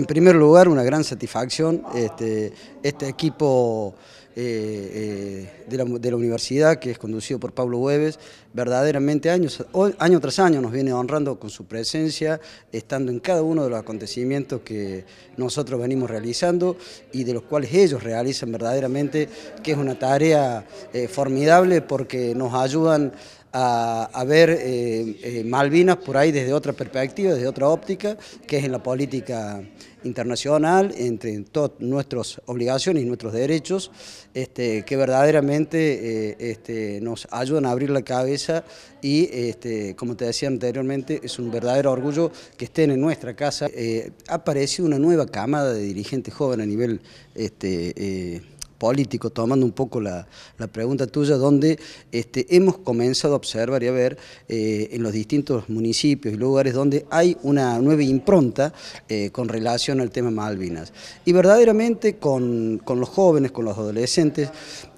En primer lugar, una gran satisfacción. Este, este equipo eh, eh, de, la, universidad, que es conducido por Pablo Hueves, verdaderamente años, año tras año nos viene honrando con su presencia, estando en cada uno de los acontecimientos que nosotros venimos realizando y de los cuales ellos realizan verdaderamente, que es una tarea eh, formidable porque nos ayudan a, ver eh, eh, Malvinas por ahí desde otra perspectiva, desde otra óptica, que es en la política internacional, entre todas nuestras obligaciones y nuestros derechos, este, que verdaderamente eh, este, nos ayudan a abrir la cabeza y, este, como te decía anteriormente, es un verdadero orgullo que estén en nuestra casa. Eh, ha aparecido una nueva cámara de dirigentes jóvenes a nivel... Este, político, tomando un poco la, pregunta tuya, donde este, hemos comenzado a observar y a ver eh, en los distintos municipios y lugares donde hay una nueva impronta eh, con relación al tema Malvinas. Y verdaderamente con, los jóvenes, con los adolescentes,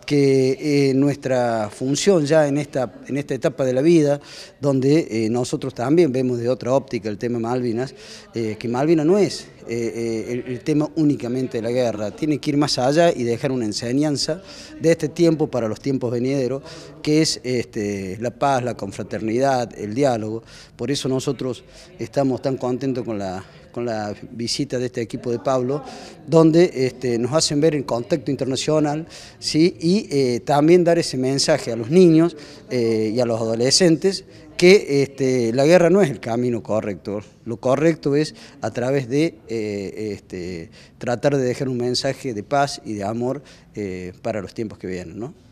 que eh, nuestra función ya en esta, en esta etapa de la vida, donde nosotros también vemos de otra óptica el tema Malvinas, que Malvinas no es el, el, tema únicamente de la guerra, tiene que ir más allá y dejar una enseñanza de este tiempo para los tiempos venideros, que es este, la paz, la confraternidad, el diálogo. Por eso nosotros estamos tan contentos con la con la visita de este equipo de Pablo, donde este, nos hacen ver el contexto internacional ¿sí? y eh, también dar ese mensaje a los niños eh, y a los adolescentes que este, la guerra no es el camino correcto, lo correcto es a través de eh, este, tratar de dejar un mensaje de paz y de amor para los tiempos que vienen. ¿no?